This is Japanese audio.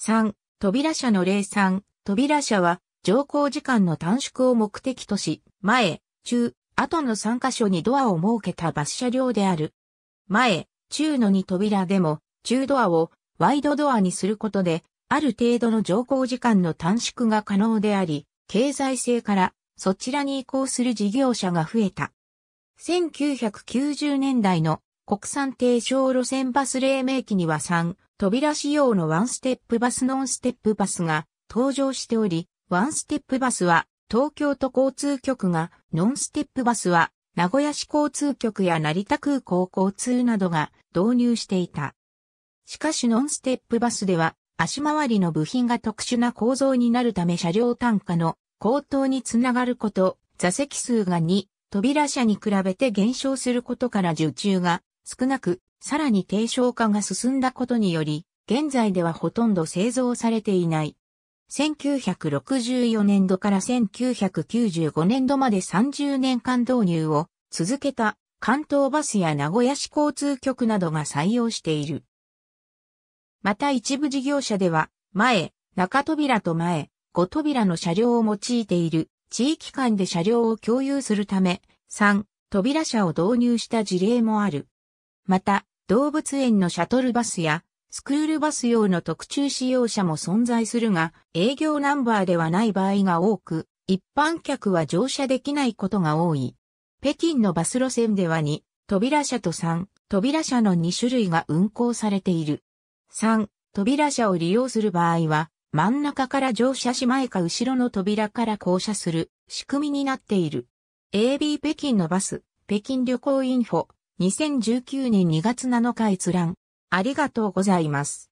3、扉車の例3、扉車は、乗降時間の短縮を目的とし、前、中、後の3箇所にドアを設けたバス車両である。前、中の2扉でも、中ドアをワイドドアにすることで、ある程度の乗降時間の短縮が可能であり、経済性からそちらに移行する事業者が増えた。1990年代の国産低床路線バス黎明期には3、扉仕様のワンステップバスノンステップバスが登場しており、ワンステップバスは東京都交通局が、ノンステップバスは名古屋市交通局や成田空港交通などが導入していた。しかしノンステップバスでは足回りの部品が特殊な構造になるため車両単価の高騰につながること、座席数が2、扉車に比べて減少することから受注が少なく、さらに低床化が進んだことにより、現在ではほとんど製造されていない。1964年度から1995年度まで30年間導入を続けた関東バスや名古屋市交通局などが採用している。また一部事業者では、前、中扉と前、後扉の車両を用いている地域間で車両を共有するため、3、扉車を導入した事例もある。また、動物園のシャトルバスやスクールバス用の特注使用車も存在するが、営業ナンバーではない場合が多く、一般客は乗車できないことが多い。北京のバス路線では2、扉車と3、扉車の2種類が運行されている。3、扉車を利用する場合は、真ん中から乗車し前か後ろの扉から降車する仕組みになっている。AB 北京のバス、北京旅行インフォ、2019年2月7日閲覧。ありがとうございます。